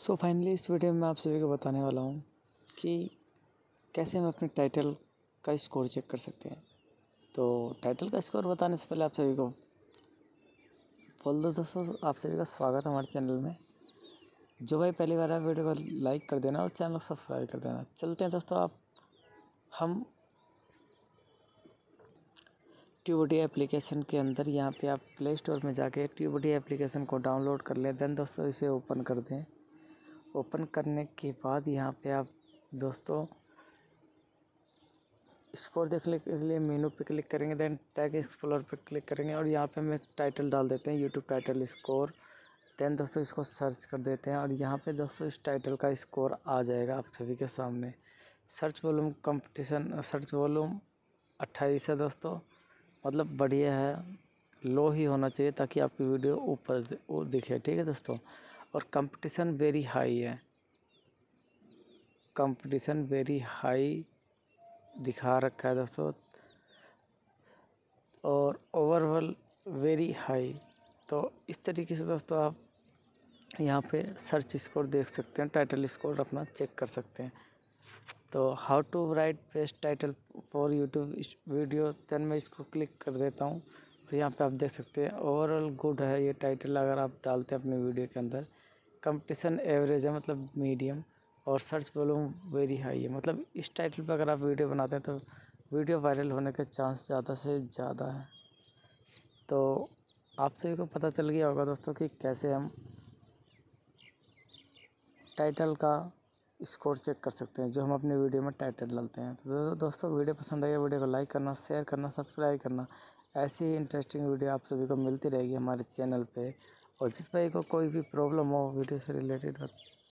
सो so finally इस video में आप सभी को बताने वाला हूँ कि कैसे हम अपने टाइटल का स्कोर चेक कर सकते हैं तो टाइटल का स्कोर बताने से पहले आप सभी को बोल दो दोस्तों आप सभी का स्वागत है हमारे चैनल में जो भाई पहली बार है वीडियो को लाइक कर देना और चैनल को सब्सक्राइब कर देना चलते हैं दोस्तों आप हम ट्यूबडी एप्लीकेशन के अंदर यहाँ पे आप प्ले स्टोर में जाके ट्यूबडी एप्लीकेशन को डाउनलोड कर लें देन दोस्तों इसे ओपन कर दें ओपन करने के बाद यहाँ पे आप दोस्तों स्कोर देखने के लिए मेनू पे क्लिक करेंगे देन टैग एक्सप्लोर पे क्लिक करेंगे और यहाँ पे हम एक टाइटल डाल देते हैं यूट्यूब टाइटल स्कोर देन दोस्तों इसको सर्च कर देते हैं और यहाँ पे दोस्तों इस टाइटल का स्कोर आ जाएगा आप सभी के सामने search volume competition search volume अट्ठाईस है दोस्तों मतलब बढ़िया है लो ही होना चाहिए ताकि आपकी वीडियो ऊपर दिखे ठीक है दोस्तों और कंपटीशन वेरी हाई है कंपटीशन वेरी हाई दिखा रखा है दोस्तों और ओवरऑल वेरी हाई तो इस तरीके से दोस्तों आप यहाँ पे सर्च स्कोर देख सकते हैं टाइटल स्कोर अपना चेक कर सकते हैं तो how to write best title for YouTube video then मैं इसको क्लिक कर देता हूँ तो यहाँ पे आप देख सकते हैं ओवरऑल गुड है ये टाइटल अगर आप डालते हैं अपने वीडियो के अंदर कंपटीशन एवरेज है मतलब मीडियम और सर्च वॉल्यूम वेरी हाई है मतलब इस टाइटल पर अगर आप वीडियो बनाते हैं तो वीडियो वायरल होने के चांस ज़्यादा से ज़्यादा है तो आप सभी को पता चल गया होगा दोस्तों कि कैसे हम टाइटल का स्कोर चेक कर सकते हैं जो हम अपने वीडियो में टाइटल डालते हैं तो दोस्तों वीडियो पसंद आई वीडियो को लाइक करना शेयर करना सब्सक्राइब करना ऐसी ही इंटरेस्टिंग वीडियो आप सभी को मिलती रहेगी हमारे चैनल पे और जिस भाई को कोई भी प्रॉब्लम हो वीडियो से रिलेटेड